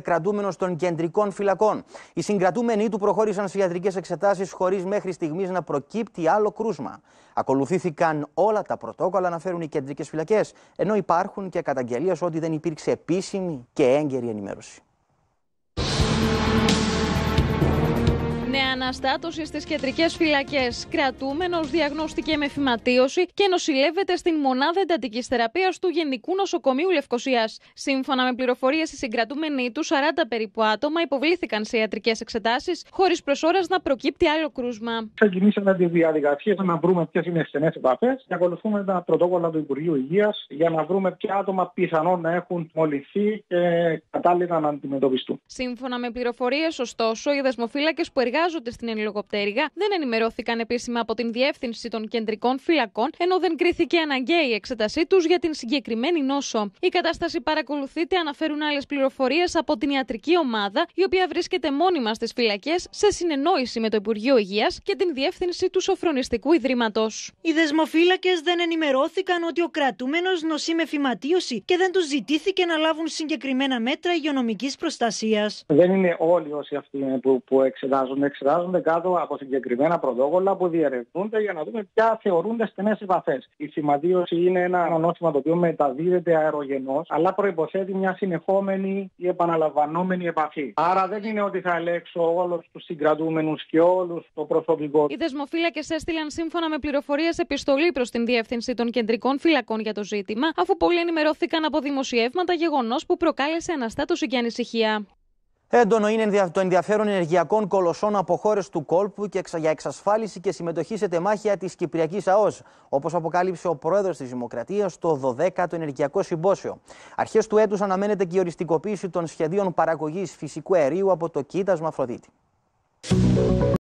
κρατούμενος των κεντρικών φυλακών. Οι συγκρατούμενοι του προχώρησαν σε ιατρικές εξετάσεις χωρίς μέχρι στιγμής να προκύπτει άλλο κρούσμα. Ακολουθήθηκαν όλα τα πρωτόκολλα να φέρουν οι κεντρικές φυλακές, ενώ υπάρχουν και καταγγελίες ότι δεν υπήρξε επίσημη και έγκαιρη ενημέρωση. αναστάτωσης στις κεντρικές φυλακές. Κρατούμενος διαγνώστηκε με φυματίωση και νοσηλεύεται στην μονάδα εντατικής θεραπείας του Γενικού Νοσοκομείου Λευκοσίας. Σύμφωνα με πληροφορίες, οι συγκρατούμενοι τους 40 περίπου άτομα υποβλήθηκαν σε ιατρικές εξετάσεις, χωρίς προσώρα να προκύπτει άλλο κρούσμα. Ξεκινήσαμε τη διαδικασία να βρούμε ποιες είναι οι στενές επαφές και ακολουθούμε τα πρωτόκολλα του Υπουργείου Υγείας για να βρούμε ποια άτομα πιθανόν να έχουν μολυθεί και κατάλληλα να αντιμετωπιστούν. Σύμφωνα με πληροφορίες, ωστόσο, οι δεσμοφύλακες που εργάζονται εντάσσονται στην ελληνοκοπτέρυγα δεν ενημερώθηκαν επίσημα από την διεύθυνση των κεντρικών φυλακών, ενώ δεν κρίθηκε αναγκαία η εξέτασή τους για την συγκεκριμένη νόσο. Η κατάσταση παρακολουθείται, αναφέρουν άλλες πληροφορίες από την ιατρική ομάδα, η οποία βρίσκεται μόνιμα στις φυλακές σε συνεννόηση με το Υπουργείο Υγείας και την διεύθυνση του Σοφρονιστικού Ιδρύματος. Οι δεσμοφύλακες δεν ενημερώθηκαν ότι ο κρατούμενος νοσεί με φυματίωση και δεν τους ζητήθηκε να λάβουν συγκεκριμένα μέτρα υγειονομικής προστασίας. Δεν είναι όλοι όσοι αυτοί που, που εξετάζονται, εξετάζονται εντάσσονται κάτω από συγκεκριμένα πρωτόκολλα που διερευνούνται για να δούμε ποια θεωρούνται στενές συμπαθέ. Η σημαδίωση είναι ένα νόσημα το οποίο μεταδίδεται αερογενώς, αλλά προποθέτει μια συνεχόμενη ή επαναλαμβανόμενη επαφή. Άρα δεν είναι ότι θα ελέγξω όλους τους συγκρατούμενους και όλους το προσωπικό. Οι δεσμοφύλακες έστειλαν σύμφωνα με πληροφορίες επιστολή προς την διεύθυνση των κεντρικών φυλακών για το ζήτημα, αφού πολλοί ενημερώθηκαν από δημοσιεύματα γεγονός που προκάλεσε αναστάτωση και ανησυχία. Έντονο είναι το ενδιαφέρον ενεργειακών κολοσσών από χώρες του κόλπου και για εξασφάλιση και συμμετοχή σε τεμάχια της Κυπριακής ΑΟΣ, όπως αποκάλυψε ο πρόεδρος της Δημοκρατίας το 12ο Ενεργειακό Συμπόσιο. Αρχές του έτους αναμένεται και η οριστικοποίηση των σχεδίων παραγωγής φυσικού αερίου από το κοίτασμα Αφροδίτη.